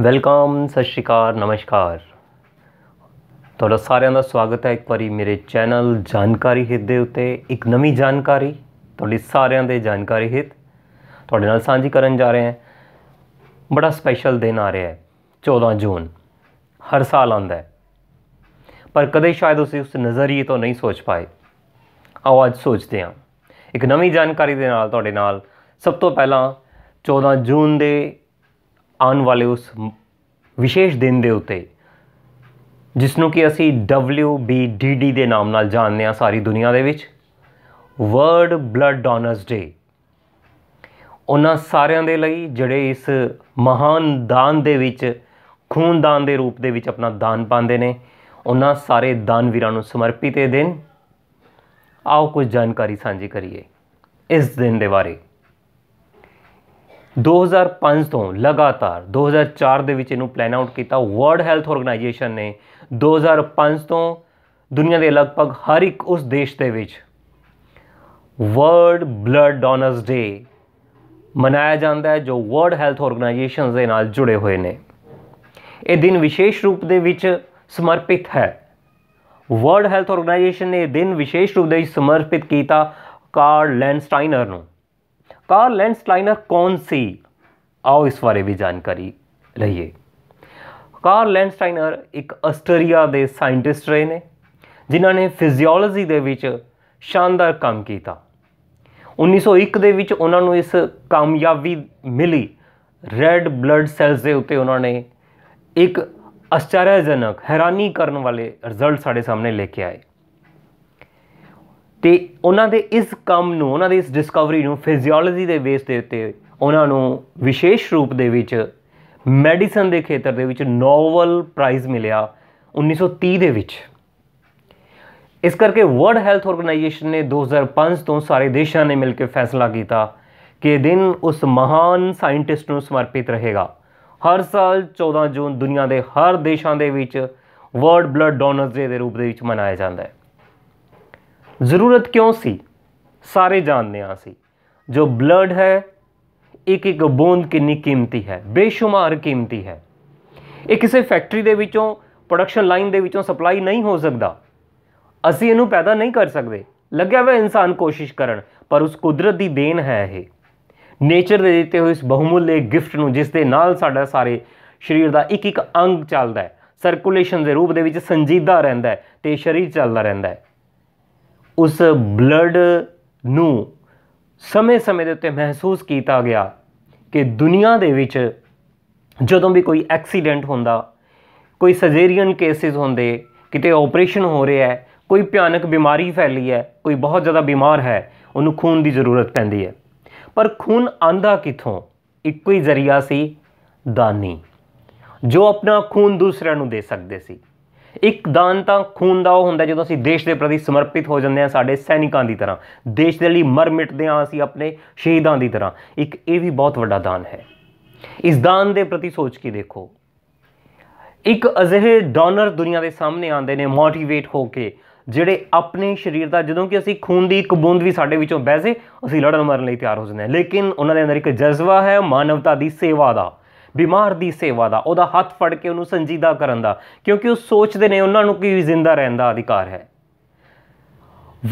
welcome ਸਤਿ ਸ਼੍ਰੀ ਅਕਾਲ ਨਮਸਕਾਰ ਤੁਹਾਡਾ ਸਾਰਿਆਂ ਦਾ ਸਵਾਗਤ ਹੈ ਇੱਕ ਵਾਰੀ ਮੇਰੇ ਚੈਨਲ ਜਾਣਕਾਰੀ ਹਿੱਤ ਦੇ ਉੱਤੇ ਇੱਕ ਨਵੀਂ ਜਾਣਕਾਰੀ ਤੁਹਾਡੇ ਸਾਰਿਆਂ ਦੇ ਜਾਣਕਾਰੀ ਹਿੱਤ ਤੁਹਾਡੇ ਨਾਲ ਸਾਂਝੀ ਕਰਨ ਜਾ ਰਹੇ ਹਾਂ ਬੜਾ ਸਪੈਸ਼ਲ ਦਿਨ ਆ ਰਿਹਾ ਹੈ 14 ਜੂਨ ਹਰ ਸਾਲ ਆਉਂਦਾ ਹੈ ਪਰ ਕਦੇ ਸ਼ਾਇਦ ਤੁਸੀਂ ਉਸ ਨਜ਼ਰੀਏ ਤੋਂ ਨਹੀਂ ਸੋਚ ਪਾਏ ਆਓ ਅੱਜ ਸੋਚਦੇ ਹਾਂ ਇੱਕ ਨਵੀਂ ਜਾਣਕਾਰੀ ਦੇ ਨਾਲ ਤੁਹਾਡੇ ਨਾਲ ਸਭ ਤੋਂ ਪਹਿਲਾਂ 14 ਜੂਨ ਦੇ ਆਉਣ ਵਾਲੇ ਉਸ ਵਿਸ਼ੇਸ਼ ਦਿਨ ਦੇ ਉਤੇ ਜਿਸ ਨੂੰ ਕਿ ਅਸੀਂ WBDD ਦੇ ਨਾਮ ਨਾਲ ਜਾਣਦੇ ਹਾਂ ਸਾਰੀ ਦੁਨੀਆ ਦੇ ਵਿੱਚ ਵਰਲਡ ਬਲੱਡ ਡੋਨਰਸ ਡੇ ਉਹਨਾਂ ਸਾਰਿਆਂ ਦੇ ਲਈ ਜਿਹੜੇ ਇਸ ਮਹਾਨ ਦਾਨ ਦੇ ਵਿੱਚ ਖੂਨ ਦਾਨ ਦੇ ਰੂਪ ਦੇ ਵਿੱਚ ਆਪਣਾ ਦਾਨ ਪਾਉਂਦੇ ਨੇ ਉਹਨਾਂ ਸਾਰੇ ਦਾਨ ਵੀਰਾਂ ਨੂੰ ਸਮਰਪਿਤ ਇਹ ਦਿਨ ਆਓ ਕੁਝ ਜਾਣਕਾਰੀ ਸਾਂਝੀ ਕਰੀਏ ਇਸ ਦਿਨ ਦੇ ਬਾਰੇ 2005 ਤੋਂ ਲਗਾਤਾਰ 2004 ਦੇ ਵਿੱਚ ਇਹਨੂੰ ਪਲਾਨ ਆਊਟ ਕੀਤਾ ਵਰਲਡ ਹੈਲਥ ਆਰਗੇਨਾਈਜੇਸ਼ਨ ਨੇ 2005 ਤੋਂ ਦੁਨੀਆ ਦੇ ਲਗਭਗ ਹਰ ਇੱਕ ਉਸ ਦੇਸ਼ ਦੇ ਵਿੱਚ ਵਰਲਡ ਬਲੱਡ ਡੋਨਰਸ ਡੇ ਮਨਾਇਆ ਜਾਂਦਾ ਹੈ ਜੋ ਵਰਲਡ ਹੈਲਥ ਆਰਗੇਨਾਈਜੇਸ਼ਨ ਦੇ ਨਾਲ ਜੁੜੇ ਹੋਏ ਨੇ ਇਹ ਦਿਨ ਵਿਸ਼ੇਸ਼ ਰੂਪ ਦੇ ਵਿੱਚ ਸਮਰਪਿਤ ਹੈ ਵਰਲਡ ਹੈਲਥ ਆਰਗੇਨਾਈਜੇਸ਼ਨ ਨੇ ਇਹ ਦਿਨ ਵਿਸ਼ੇਸ਼ ਰੂਪ ਦੇ ਵਿੱਚ ਸਮਰਪਿਤ ਕੀਤਾ ਕਾਰਲ ਲੈਂਡਸਟਾਈਨਰ ਨੂੰ का लैंडस्लाइनर ਕੌਣ ਸੀ ਆਓ ਇਸ ਬਾਰੇ ਵੀ ਜਾਣਕਾਰੀ ਲਈਏ ਕਾਰਲ ਲੈਂਡਸਟਾਈਨਰ ਇੱਕ ਆਸਟਰੀਆ ਦੇ ਸਾਇੰਟਿਸਟ ਰਹੇ ਨੇ ਜਿਨ੍ਹਾਂ ਨੇ ਫਿਜ਼ੀਓਲੋਜੀ ਦੇ ਵਿੱਚ ਸ਼ਾਨਦਾਰ ਕੰਮ ਕੀਤਾ 1901 ਦੇ ਵਿੱਚ ਉਹਨਾਂ ਨੂੰ ਇਸ ਕਾਮਯਾਬੀ ਮਿਲੀ ਰੈੱਡ ਬਲੱਡ ਸੈਲਸ ਦੇ ਉੱਤੇ ਉਹਨਾਂ ਨੇ ਇੱਕ ਅਸਚਰਜਨਕ ਹੈਰਾਨੀ ਕਰਨ ਵਾਲੇ ਰਿਜ਼ਲਟ ਸਾਡੇ ਸਾਹਮਣੇ ਲੈ ਕੇ ਆਏ ਤੇ ਉਹਨਾਂ ਦੇ ਇਸ ਕੰਮ ਨੂੰ ਉਹਨਾਂ ਦੇ ਇਸ ਡਿਸਕਵਰੀ ਨੂੰ ਫਿਜ਼ੀਓਲੋਜੀ ਦੇ ਬੇਸ ਦੇ ਉੱਤੇ ਉਹਨਾਂ ਨੂੰ ਵਿਸ਼ੇਸ਼ ਰੂਪ ਦੇ ਵਿੱਚ ਮੈਡੀਸਨ ਦੇ ਖੇਤਰ ਦੇ ਵਿੱਚ ਨੋਵਲ ਪ੍ਰਾਈਜ਼ ਮਿਲਿਆ 1930 ਦੇ ਵਿੱਚ ਇਸ ਕਰਕੇ ਵਰਲਡ ਹੈਲਥ ਆਰਗੇਨਾਈਜੇਸ਼ਨ ਨੇ 2005 ਤੋਂ ਸਾਰੇ ਦੇਸ਼ਾਂ ਨੇ ਮਿਲ ਕੇ ਫੈਸਲਾ ਕੀਤਾ ਕਿ ਦਿਨ ਉਸ ਮਹਾਨ ਸਾਇੰਟਿਸਟ ਨੂੰ ਸਮਰਪਿਤ ਰਹੇਗਾ ਹਰ ਸਾਲ 14 ਜੂਨ ਦੁਨੀਆ ਦੇ ਹਰ ਦੇਸ਼ਾਂ ਦੇ ਵਿੱਚ ਵਰਲਡ ਬਲੱਡ ਡੋਨਰਸ ਡੇ ਦੇ ਰੂਪ ਦੇ ਵਿੱਚ ਮਨਾਇਆ ਜਾਂਦਾ ਹੈ ਜ਼ਰੂਰਤ ਕਿਉਂ ਸੀ ਸਾਰੇ ਜਾਣਦੇ ਆ ਸੀ ਜੋ ਬਲੱਡ ਹੈ ਇੱਕ ਇੱਕ ਬੂੰਦ ਕਿੰਨੀ ਕੀਮਤੀ ਹੈ ਬੇਸ਼ੁਮਾਰ ਕੀਮਤੀ ਹੈ ਇਹ ਕਿਸੇ ਫੈਕਟਰੀ ਦੇ ਵਿੱਚੋਂ ਪ੍ਰੋਡਕਸ਼ਨ ਲਾਈਨ ਦੇ ਵਿੱਚੋਂ ਸਪਲਾਈ ਨਹੀਂ ਹੋ ਸਕਦਾ ਅਸੀਂ ਇਹਨੂੰ ਪੈਦਾ ਨਹੀਂ ਕਰ ਸਕਦੇ ਲੱਗਿਆ ਵੇ ਇਨਸਾਨ ਕੋਸ਼ਿਸ਼ ਕਰਨ ਪਰ ਉਸ ਕੁਦਰਤ ਦੀ ਦੇਣ ਹੈ ਇਹ ਨੇਚਰ ਦੇ ਦਿੱਤੇ ਹੋਏ ਇਸ ਬਹੁਮੁੱਲੇ ਗਿਫਟ ਨੂੰ ਜਿਸ ਦੇ ਨਾਲ ਸਾਡਾ ਸਾਰੇ ਸਰੀਰ ਦਾ ਇੱਕ ਇੱਕ ਅੰਗ ਚੱਲਦਾ ਹੈ ਸਰਕੂਲੇਸ਼ਨ ਦੇ ਰੂਪ ਦੇ ਵਿੱਚ ਸੰਜੀਦਾ ਰਹਿੰਦਾ ਹੈ ਤੇ ਸਰੀਰ ਚੱਲਦਾ ਰਹਿੰਦਾ ਹੈ ਉਸ ਬਲੱਡ ਨੂੰ ਸਮੇਂ-ਸਮੇਂ ਦੇ ਉੱਤੇ ਮਹਿਸੂਸ ਕੀਤਾ ਗਿਆ ਕਿ ਦੁਨੀਆ ਦੇ ਵਿੱਚ ਜਦੋਂ ਵੀ ਕੋਈ ਐਕਸੀਡੈਂਟ ਹੁੰਦਾ ਕੋਈ ਸਰਜਰੀਅਨ ਕੇਸਿਸ ਹੁੰਦੇ ਕਿਤੇ ਆਪਰੇਸ਼ਨ ਹੋ ਰਿਹਾ ਹੈ ਕੋਈ ਭਿਆਨਕ ਬਿਮਾਰੀ ਫੈਲੀ ਹੈ ਕੋਈ ਬਹੁਤ ਜ਼ਿਆਦਾ ਬਿਮਾਰ ਹੈ ਉਹਨੂੰ ਖੂਨ ਦੀ ਜ਼ਰੂਰਤ ਪੈਂਦੀ ਹੈ ਪਰ ਖੂਨ ਆਂਦਾ ਕਿੱਥੋਂ ਇੱਕੋ ਹੀ ਜ਼ਰੀਆ ਸੀ ਦਾਨੀ ਜੋ ਆਪਣਾ ਖੂਨ ਦੂਸਰਿਆਂ ਨੂੰ ਦੇ ਸਕਦੇ ਸੀ ਇੱਕ ਦਾਨ ਤਾਂ ਖੂਨ ਦਾ ਉਹ ਹੁੰਦਾ ਜਦੋਂ ਅਸੀਂ ਦੇਸ਼ ਦੇ ਪ੍ਰਤੀ ਸਮਰਪਿਤ ਹੋ ਜਾਂਦੇ ਹਾਂ ਸਾਡੇ ਸੈਨਿਕਾਂ ਦੀ ਤਰ੍ਹਾਂ ਦੇਸ਼ ਦੇ ਲਈ ਮਰ ਮਿਟਦੇ ਹਾਂ ਅਸੀਂ ਆਪਣੇ ਸ਼ਹੀਦਾਂ ਦੀ ਤਰ੍ਹਾਂ ਇੱਕ ਇਹ ਵੀ ਬਹੁਤ ਵੱਡਾ ਦਾਨ ਹੈ ਇਸ ਦਾਨ ਦੇ ਪ੍ਰਤੀ ਸੋਚ ਕੇ ਦੇਖੋ ਇੱਕ ਅਜਿਹੇ ਡੋਨਰ ਦੁਨੀਆ ਦੇ ਸਾਹਮਣੇ ਆਉਂਦੇ ਨੇ ਮੋਟੀਵੇਟ ਹੋ ਕੇ ਜਿਹੜੇ ਆਪਣੇ ਸਰੀਰ ਦਾ ਜਦੋਂ ਕਿ ਅਸੀਂ ਖੂਨ ਦੀ ਇੱਕ ਬੂੰਦ ਵੀ ਸਾਡੇ ਵਿੱਚੋਂ ਵਹਿ ਜੇ ਅਸੀਂ ਲੜਨ ਮਰਨ ਲਈ ਤਿਆਰ ਹੋ ਜਾਂਦੇ ਹਾਂ ਲੇਕਿਨ ਉਹਨਾਂ ਦੇ ਅੰਦਰ ਇੱਕ ਜਜ਼ਬਾ ਹੈ ਮਾਨਵਤਾ ਦੀ ਸੇਵਾ ਦਾ ਬਿਮਾਰ ਦੀ ਸੇਵਾ ਦਾ ਉਹਦਾ ਹੱਥ ਫੜ ਕੇ ਉਹਨੂੰ ਸੰਜੀਦਾ ਕਰਨ ਦਾ ਕਿਉਂਕਿ ਉਹ ਸੋਚਦੇ ਨੇ ਉਹਨਾਂ ਨੂੰ ਕਿ ਜ਼ਿੰਦਾ ਰਹਿਣ ਦਾ ਅਧਿਕਾਰ ਹੈ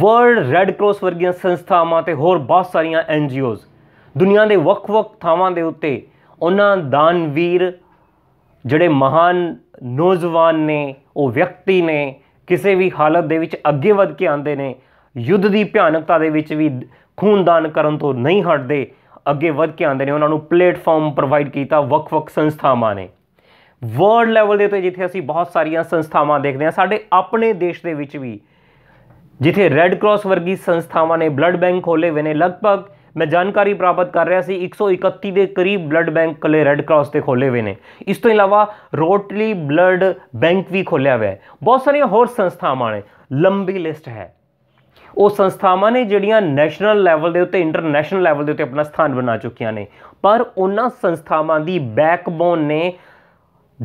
ਵਰਲਡ ਰੈੱਡ ਕਰਾਸ ਵਰਗੀਆਂ ਸੰਸਥਾਵਾਂ ਤੇ ਹੋਰ ਬਹੁਤ ਸਾਰੀਆਂ ਐਨ ਜੀਓਜ਼ ਦੁਨੀਆ ਦੇ ਵੱਖ-ਵੱਖ ਥਾਵਾਂ ਦੇ ਉੱਤੇ ਉਹਨਾਂ ਦਾਨਵੀਰ ਜਿਹੜੇ ਮਹਾਨ ਨੌਜਵਾਨ ਨੇ ਉਹ ਵਿਅਕਤੀ ਨੇ ਕਿਸੇ ਵੀ ਹਾਲਤ ਦੇ ਵਿੱਚ ਅੱਗੇ ਵਧ ਕੇ ਆਉਂਦੇ ਨੇ ਯੁੱਧ ਦੀ ਭਿਆਨਕਤਾ ਦੇ ਵਿੱਚ ਵੀ ਖੂਨਦਾਨ ਕਰਨ ਤੋਂ ਨਹੀਂ ਹਟਦੇ ਅੱਗੇ ਵਧ ਕੇ ਆਉਂਦੇ ਨੇ ਉਹਨਾਂ ਨੂੰ ਪਲੇਟਫਾਰਮ ਪ੍ਰੋਵਾਈਡ ਕੀਤਾ ਵੱਖ-ਵੱਖ ਸੰਸਥਾਵਾਂ ਨੇ ਵਰਲਡ ਲੈਵਲ ਦੇ ਤੇ ਜਿੱਥੇ ਅਸੀਂ ਬਹੁਤ ਸਾਰੀਆਂ ਸੰਸਥਾਵਾਂ ਦੇਖਦੇ ਹਾਂ ਸਾਡੇ ਆਪਣੇ ਦੇਸ਼ ਦੇ ਵਿੱਚ ਵੀ ਜਿੱਥੇ ਰੈੱਡ ਕਰਾਸ ਵਰਗੀ ਸੰਸਥਾਵਾਂ ਨੇ ਬਲੱਡ ਬੈਂਕ ਖੋਲੇ ਵੇ ਨੇ ਲਗਭਗ ਮੈਂ ਜਾਣਕਾਰੀ ਪ੍ਰਾਪਤ ਕਰ ਰਿਹਾ ਸੀ 131 ਦੇ ਕਰੀਬ ਬਲੱਡ ਬੈਂਕ ਕਲੇ ਰੈੱਡ ਕਰਾਸ ਤੇ ਖੋਲੇ ਹੋਏ ਨੇ ਇਸ ਤੋਂ ਇਲਾਵਾ ਰੋਟਲੀ ਬਲੱਡ ਬੈਂਕ ਵੀ ਖੋਲਿਆ ਹੋਇਆ ਹੈ ਬਹੁਤ ਸਾਰੀਆਂ ਹੋਰ ਸੰਸਥਾਵਾਂ ਨੇ ਲੰਬੀ ਲਿਸਟ ਹੈ ਉਹ ਸੰਸਥਾਵਾਂ ਨੇ ਜਿਹੜੀਆਂ ਨੈਸ਼ਨਲ ਲੈਵਲ ਦੇ ਉੱਤੇ ਇੰਟਰਨੈਸ਼ਨਲ ਲੈਵਲ ਦੇ ਉੱਤੇ ਆਪਣਾ ਸਥਾਨ ਬਣਾ ਚੁੱਕੀਆਂ ਨੇ ਪਰ ਉਹਨਾਂ ਸੰਸਥਾਵਾਂ ਦੀ ਬੈਕਬੋਨ ਨੇ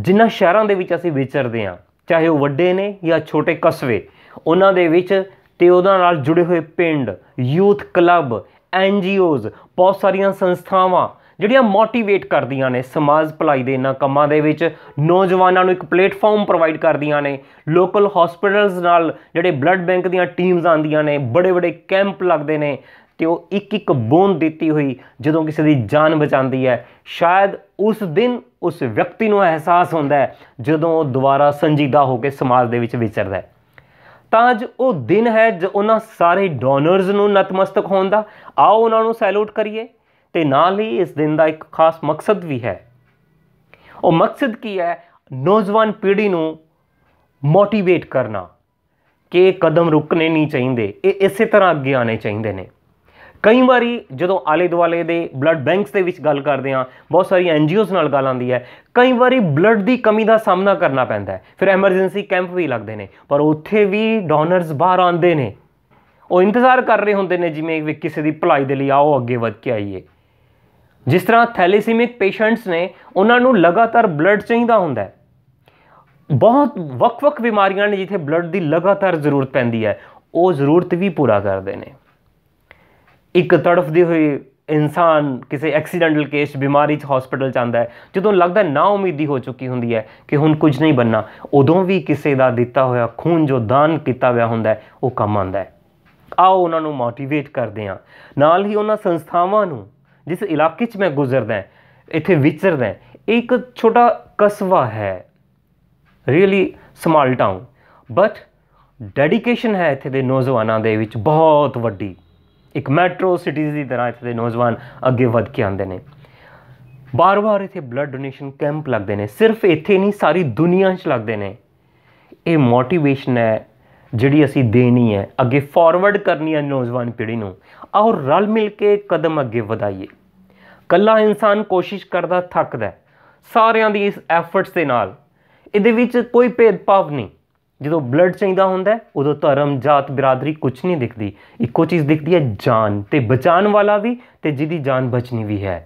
ਜਿਨ੍ਹਾਂ ਸ਼ਹਿਰਾਂ ਦੇ ਵਿੱਚ ਅਸੀਂ ਵਿਚਰਦੇ ਹਾਂ ਚਾਹੇ ਉਹ ਵੱਡੇ ਨੇ ਜਾਂ ਛੋਟੇ ਕਸਬੇ ਉਹਨਾਂ ਦੇ ਵਿੱਚ ਤੇ ਉਹਨਾਂ ਨਾਲ ਜੁੜੇ ਹੋਏ ਪਿੰਡ ਯੂਥ ਕਲੱਬ ਐਨਜੀਓਜ਼ ਬਹੁਤ ਸਾਰੀਆਂ ਸੰਸਥਾਵਾਂ ਜਿਹੜੀਆਂ ਮੋਟੀਵੇਟ ਕਰਦੀਆਂ ਨੇ ਸਮਾਜ ਭਲਾਈ ਦੇ ਇਹਨਾਂ ਕੰਮਾਂ ਦੇ ਵਿੱਚ ਨੌਜਵਾਨਾਂ ਨੂੰ ਇੱਕ ਪਲੇਟਫਾਰਮ ਪ੍ਰੋਵਾਈਡ ਕਰਦੀਆਂ ਨੇ ਲੋਕਲ ਹਸਪੀਟਲਸ ਨਾਲ ਜਿਹੜੇ ਬਲੱਡ ਬੈਂਕ ਦੀਆਂ ਟੀਮਸ ਆਉਂਦੀਆਂ ਨੇ ਬੜੇ ਬੜੇ ਕੈਂਪ ਲੱਗਦੇ ਨੇ ਤੇ ਉਹ ਇੱਕ ਇੱਕ ਬੂੰਦ ਦਿੱਤੀ ਹੋਈ ਜਦੋਂ ਕਿਸੇ ਦੀ ਜਾਨ ਬਚਾਉਂਦੀ ਹੈ ਸ਼ਾਇਦ ਉਸ ਦਿਨ ਉਸ ਵਿਅਕਤੀ ਨੂੰ ਅਹਿਸਾਸ ਹੁੰਦਾ ਹੈ ਜਦੋਂ ਉਹ ਦੁਬਾਰਾ ਸੰਜੀਦਾ ਹੋ ਕੇ ਸਮਾਜ ਦੇ ਵਿੱਚ ਵਿਚਰਦਾ ਹੈ ਤਾਂ ਅੱਜ ਉਹ ਦਿਨ ਹੈ ਜੋ ਉਹਨਾਂ ਸਾਰੇ ਡੋਨਰਸ ਨੂੰ ਨਤਮਸਤਕ ਹੋਣ ਦਾ ਆਓ ਉਹਨਾਂ ਨੂੰ ਸੈਲੂਟ ਕਰੀਏ ਤੇ ਨਾਲ ਹੀ ਇਸ ਦਿਨ ਦਾ ਇੱਕ ਖਾਸ ਮਕਸਦ ਵੀ ਹੈ ਉਹ ਮਕਸਦ ਕੀ ਹੈ ਨੌਜਵਾਨ ਪੀੜ੍ਹੀ ਨੂੰ ਮੋਟੀਵੇਟ ਕਰਨਾ ਕਿ ਕਦਮ ਰੁਕਨੇ ਨਹੀਂ ਚਾਹੀਦੇ ਇਹ ਇਸੇ ਤਰ੍ਹਾਂ ਅੱਗੇ ਆਨੇ ਚਾਹੀਦੇ ਨੇ ਕਈ ਵਾਰੀ ਜਦੋਂ ਆਲੇ ਦੁਆਲੇ ਦੇ ਬਲੱਡ ਬੈਂਕਸ ਦੇ ਵਿੱਚ ਗੱਲ ਕਰਦੇ ਆ ਬਹੁਤ ਸਾਰੀ ਐਨਜੀਓਜ਼ ਨਾਲ ਗੱਲ ਆਉਂਦੀ ਹੈ ਕਈ ਵਾਰੀ ਬਲੱਡ ਦੀ ਕਮੀ ਦਾ ਸਾਹਮਣਾ ਕਰਨਾ ਪੈਂਦਾ ਹੈ ਫਿਰ ਐਮਰਜੈਂਸੀ ਕੈਂਪ ਵੀ ਲੱਗਦੇ ਨੇ ਪਰ ਉੱਥੇ ਵੀ ਡੋਨਰਸ ਬਾਹਰ ਆਉਂਦੇ ਨੇ ਉਹ ਇੰਤਜ਼ਾਰ ਕਰ ਰਹੇ ਹੁੰਦੇ ਨੇ ਜਿਵੇਂ ਕਿਸੇ ਦੀ ਭਲਾਈ ਦੇ ਲਈ ਆਓ ਅੱਗੇ ਵਧ ਕੇ ਆਈਏ ਜਿਸ ਤਰ੍ਹਾਂ ਥੈਲੇਸੀਮਿਕ ਪੇਸ਼ੈਂਟਸ ਨੇ ਉਹਨਾਂ ਨੂੰ ਲਗਾਤਾਰ ਬਲੱਡ ਚਾਹੀਦਾ ਹੁੰਦਾ ਹੈ ਬਹੁਤ ਵੱਖ-ਵੱਖ ਬਿਮਾਰੀਆਂ ਨੇ ਜਿੱਥੇ ਬਲੱਡ ਦੀ ਲਗਾਤਾਰ ਜ਼ਰੂਰਤ ਪੈਂਦੀ ਹੈ ਉਹ ਜ਼ਰੂਰਤ ਵੀ ਪੂਰਾ ਕਰਦੇ ਨੇ ਇੱਕ ਤੜਫਦੇ ਹੋਏ ਇਨਸਾਨ ਕਿਸੇ ਐਕਸੀਡੈਂਟਲ ਕੇਸ ਬਿਮਾਰੀ 'ਚ ਹਸਪੀਟਲ ਜਾਂਦਾ ਹੈ ਜਦੋਂ ਲੱਗਦਾ ਨਾ ਉਮੀਦੀ ਹੋ ਚੁੱਕੀ ਹੁੰਦੀ ਹੈ ਕਿ ਹੁਣ ਕੁਝ ਨਹੀਂ ਬੰਨਾ ਉਦੋਂ ਵੀ ਕਿਸੇ ਦਾ ਦਿੱਤਾ ਹੋਇਆ ਖੂਨ ਜੋ ਦਾਨ ਕੀਤਾ ਹੋਇਆ ਹੁੰਦਾ ਹੈ ਉਹ ਕੰਮ ਆਉਂਦਾ ਹੈ ਆਓ ਉਹਨਾਂ ਨੂੰ ਮੋਟੀਵੇਟ ਕਰਦੇ ਹਾਂ ਨਾਲ ਹੀ ਉਹਨਾਂ ਸੰਸਥਾਵਾਂ ਨੂੰ ਜਿਸ ਇਲਾਕੇ 'ਚ ਮੈਂ ਗੁਜ਼ਰਦਾ ਇੱਥੇ ਵਿਚਰਦਾ ਇੱਕ ਛੋਟਾ ਕਸਬਾ ਹੈ really small town but dedication ਹੈ ਇੱਥੇ ਦੇ ਨੌਜਵਾਨਾਂ ਦੇ ਵਿੱਚ ਬਹੁਤ ਵੱਡੀ ਇੱਕ ਮੈਟਰੋ ਸਿਟੀਜ਼ ਦੀ ਤਰ੍ਹਾਂ ਇੱਥੇ ਦੇ ਨੌਜਵਾਨ ਅੱਗੇ ਵਧ ਕੇ ਆਉਂਦੇ ਨੇ ਬਾਰ-ਬਾਰ ਇੱਥੇ ਬਲੱਡ ਡੋਨੇਸ਼ਨ ਕੈਂਪ ਲੱਗਦੇ ਨੇ ਸਿਰਫ ਇੱਥੇ ਨਹੀਂ ਸਾਰੀ ਦੁਨੀਆ 'ਚ ਲੱਗਦੇ ਨੇ ਇਹ ਮੋਟੀਵੇਸ਼ਨ ਹੈ ਜਿਹੜੀ ਅਸੀਂ ਦੇਣੀ ਹੈ ਅੱਗੇ ਫਾਰਵਰਡ ਕਰਨੀ ਹੈ ਨੌਜਵਾਨ ਪੀੜ੍ਹੀ ਨੂੰ ਆਓ ਰਲ ਮਿਲ ਕੇ ਕਦਮ ਅੱਗੇ ਵਧਾਈਏ ਕੱਲਾ ਇਨਸਾਨ ਕੋਸ਼ਿਸ਼ ਕਰਦਾ ਥੱਕਦਾ ਸਾਰਿਆਂ ਦੀ ਇਸ ਐਫਰਟਸ ਦੇ ਨਾਲ ਇਹਦੇ ਵਿੱਚ ਕੋਈ ਭੇਦਭਾਵ ਨਹੀਂ ਜਦੋਂ ਬਲੱਡ ਚਾਹੀਦਾ ਹੁੰਦਾ ਉਦੋਂ ਧਰਮ ਜਾਤ ਬਰਾਦਰੀ ਕੁਝ ਨਹੀਂ ਦਿਖਦੀ ਇੱਕੋ ਚੀਜ਼ ਦਿਖਦੀ ਹੈ ਜਾਨ ਤੇ ਬਚਾਉਣ ਵਾਲਾ ਵੀ ਤੇ ਜਿਹਦੀ ਜਾਨ ਬਚਣੀ ਵੀ ਹੈ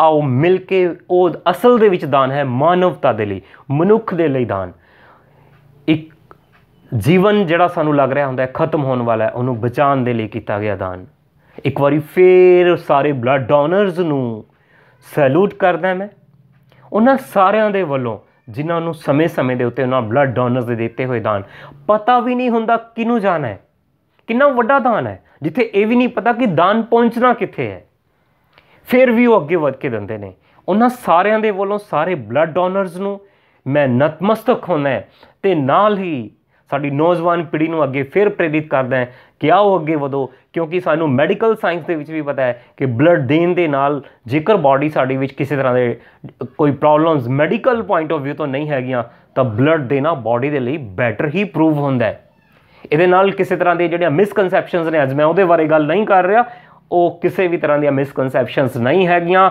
ਆਓ ਮਿਲ ਕੇ ਉਹ ਅਸਲ ਦੇ ਵਿੱਚ ਦਾਨ ਹੈ ਮਾਨਵਤਾ ਦੇ ਲਈ ਮਨੁੱਖ ਦੇ ਲਈ ਦਾਨ ਇੱਕ ਜੀਵਨ ਜਿਹੜਾ ਸਾਨੂੰ ਲੱਗ ਰਿਹਾ ਹੁੰਦਾ ਹੈ ਖਤਮ ਹੋਣ ਵਾਲਾ ਹੈ ਉਹਨੂੰ ਬਚਾਉਣ ਦੇ ਲਈ ਕੀਤਾ ਗਿਆ ਦਾਨ ਇੱਕ ਵਾਰੀ ਫੇਰ ਸਾਰੇ ਬਲੱਡ ਡੋਨਰਸ ਨੂੰ ਸੈਲੂਟ ਕਰਦਾ ਮੈਂ ਉਹਨਾਂ ਸਾਰਿਆਂ ਦੇ ਵੱਲੋਂ ਜਿਨ੍ਹਾਂ ਨੂੰ ਸਮੇਂ-ਸਮੇਂ ਦੇ ਉੱਤੇ ਉਹਨਾਂ ਬਲੱਡ ਡੋਨਰਸ ਦੇ ਦਿੱਤੇ ਹੋਏ ਦਾਨ ਪਤਾ ਵੀ ਨਹੀਂ ਹੁੰਦਾ ਕਿਨੂੰ ਜਾਣਾ ਹੈ ਕਿੰਨਾ ਵੱਡਾ ਦਾਨ ਹੈ ਜਿੱਥੇ ਇਹ ਵੀ ਨਹੀਂ ਪਤਾ ਕਿ ਦਾਨ ਪਹੁੰਚਣਾ ਕਿੱਥੇ ਹੈ ਫਿਰ ਵੀ ਉਹ ਅੱਗੇ ਵਧ ਕੇ ਦਿੰਦੇ ਨੇ ਉਹਨਾਂ ਸਾਰਿਆਂ ਦੇ ਵੱਲੋਂ ਸਾਰੇ ਬਲੱਡ ਡੋਨਰਸ ਨੂੰ ਮੈਂ ਨਤਮਸਤਕ ਹੋਣਾ ਤੇ ਨਾਲ ਹੀ ਸਾਡੀ ਨੌਜਵਾਨ ਪੀੜ੍ਹੀ ਨੂੰ ਅੱਗੇ ਫਿਰ ਪ੍ਰੇਰਿਤ ਕਰਦਾ ਹੈ ਕਿ ਆਓ ਅੱਗੇ ਵਧੋ ਕਿਉਂਕਿ ਸਾਨੂੰ ਮੈਡੀਕਲ ਸਾਇੰਸ ਦੇ ਵਿੱਚ ਵੀ ਪਤਾ ਹੈ ਕਿ ਬਲੱਡ ਦੇਣ ਦੇ ਨਾਲ ਜੇਕਰ ਬਾਡੀ ਸਾਡੀ ਵਿੱਚ ਕਿਸੇ ਤਰ੍ਹਾਂ ਦੇ ਕੋਈ problems medical point of View ਤੋਂ ਨਹੀਂ ਹੈਗੀਆਂ ਤਾਂ ਬਲੱਡ ਦੇਣਾ ਬਾਡੀ ਦੇ ਲਈ ਬੈਟਰ ਹੀ ਪ੍ਰੂਵ ਹੁੰਦਾ ਹੈ ਇਹਦੇ ਨਾਲ ਕਿਸੇ ਤਰ੍ਹਾਂ ਦੇ ਜਿਹੜੀਆਂ ਮਿਸਕਨਸੈਪਸ਼ਨਸ ਨੇ ਅੱਜ ਮੈਂ ਉਹਦੇ ਬਾਰੇ ਗੱਲ ਨਹੀਂ ਕਰ ਰਿਹਾ ਉਹ ਕਿਸੇ ਵੀ ਤਰ੍ਹਾਂ ਦੀਆਂ ਮਿਸਕਨਸੈਪਸ਼ਨਸ ਨਹੀਂ ਹੈਗੀਆਂ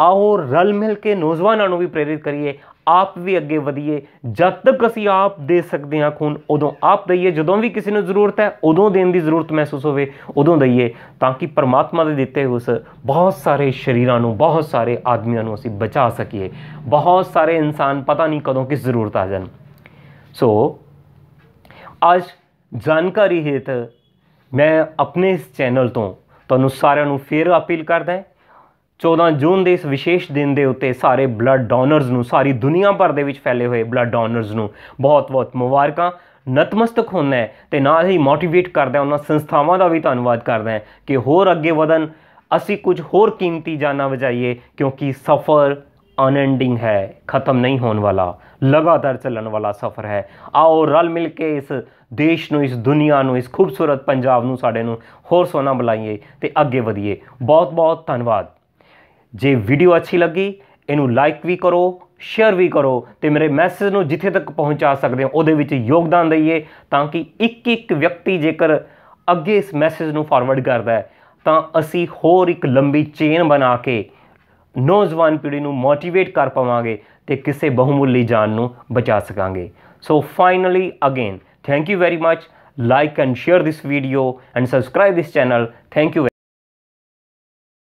ਆਓ ਰਲ ਮਿਲ ਕੇ ਨੌਜਵਾਨਾਂ ਨੂੰ ਵੀ ਪ੍ਰੇਰਿਤ ਕਰੀਏ ਆਪ ਵੀ ਅੱਗੇ ਵਧੀਏ ਜਦ ਤੱਕ ਅਸੀਂ ਆਪ ਦੇ ਸਕਦੇ ਹਾਂ ਖੂਨ ਉਦੋਂ ਆਪ ਦਈਏ ਜਦੋਂ ਵੀ ਕਿਸੇ ਨੂੰ ਜ਼ਰੂਰਤ ਹੈ ਉਦੋਂ ਦੇਣ ਦੀ ਜ਼ਰੂਰਤ ਮਹਿਸੂਸ ਹੋਵੇ ਉਦੋਂ ਦਈਏ ਤਾਂ ਕਿ ਪਰਮਾਤਮਾ ਦੇ ਦਿੱਤੇ ਉਸ ਬਹੁਤ ਸਾਰੇ ਸ਼ਰੀਰਾਂ ਨੂੰ ਬਹੁਤ ਸਾਰੇ ਆਦਮੀਆਂ ਨੂੰ ਅਸੀਂ ਬਚਾ ਸਕੀਏ ਬਹੁਤ ਸਾਰੇ ਇਨਸਾਨ ਪਤਾ ਨਹੀਂ ਕਦੋਂ ਕਿਸ ਜ਼ਰੂਰਤ ਆ ਜਾਣ ਸੋ ਅੱਜ ਜਾਣਕਾਰੀ ਹੇਤ ਮੈਂ ਆਪਣੇ ਇਸ ਚੈਨਲ ਤੋਂ ਤੁਹਾਨੂੰ ਸਾਰਿਆਂ ਨੂੰ ਫੇਰ ਅਪੀਲ ਕਰਦਾ ਹਾਂ 14 ਜੂਨ ਦੇ ਇਸ ਵਿਸ਼ੇਸ਼ ਦਿਨ ਦੇ ਉੱਤੇ ਸਾਰੇ ਬਲੱਡ ਡੋਨਰਸ ਨੂੰ ਸਾਰੀ ਦੁਨੀਆ ਭਰ ਦੇ ਵਿੱਚ ਫੈਲੇ ਹੋਏ ਬਲੱਡ ਡੋਨਰਸ ਨੂੰ ਬਹੁਤ-ਬਹੁਤ ਮੁਬਾਰਕਾਂ ਨਤਮਸਤਕ ਹੋਣਾ ਹੈ ਤੇ ਨਾਲ ਹੀ ਮੋਟੀਵੇਟ ਕਰਦਾ ਉਹਨਾਂ ਸੰਸਥਾਵਾਂ ਦਾ ਵੀ ਧੰਨਵਾਦ ਕਰਦਾ ਕਿ ਹੋਰ ਅੱਗੇ ਵਧਣ ਅਸੀਂ ਕੁਝ ਹੋਰ ਕੀਮਤੀ ਜਾਨਾਂ ਵਜਾਈਏ ਕਿਉਂਕਿ ਸਫ਼ਰ ਅਨਐਂਡਿੰਗ ਹੈ ਖਤਮ ਨਹੀਂ ਹੋਣ ਵਾਲਾ ਲਗਾਤਾਰ ਚੱਲਣ ਵਾਲਾ ਸਫ਼ਰ ਹੈ ਆਓ ਰਲ ਮਿਲ ਕੇ ਇਸ ਦੇਸ਼ ਨੂੰ ਇਸ ਦੁਨੀਆ ਨੂੰ ਇਸ ਖੂਬਸੂਰਤ ਪੰਜਾਬ ਨੂੰ ਸਾਡੇ ਨੂੰ ਹੋਰ ਸੋਨਾ ਬੁਲਾਈਏ ਤੇ ਅੱਗੇ ਵਧੀਏ ਬਹੁਤ ਬਹੁਤ ਧੰਨਵਾਦ ਜੇ ਵੀਡੀਓ ਅੱਛੀ ਲੱਗੀ ਇਹਨੂੰ ਲਾਈਕ ਵੀ ਕਰੋ ਸ਼ੇਅਰ ਵੀ ਕਰੋ ਤੇ ਮੇਰੇ ਮੈਸੇਜ ਨੂੰ ਜਿੱਥੇ ਤੱਕ ਪਹੁੰਚਾ ਸਕਦੇ ਹੋ ਉਹਦੇ ਵਿੱਚ ਯੋਗਦਾਨ ਦਈਏ ਤਾਂ ਕਿ ਇੱਕ ਇੱਕ ਵਿਅਕਤੀ ਜੇਕਰ ਅੱਗੇ ਇਸ ਮੈਸੇਜ ਨੂੰ ਫਾਰਵਰਡ ਕਰਦਾ ਹੈ ਤਾਂ ਅਸੀਂ ਹੋਰ ਇੱਕ ਲੰਬੀ ਚੇਨ ਬਣਾ ਕੇ ਨੌਜਵਾਨ ਪੀੜ੍ਹੀ ਨੂੰ ਮੋਟੀਵੇਟ ਕਰ ਪਾਵਾਂਗੇ ਤੇ ਕਿਸੇ ਬਹੁਮੁੱਲੀ ਜਾਨ ਨੂੰ ਬਚਾ ਸਕਾਂਗੇ so finally again thank you very much like and share this video and subscribe this channel thank you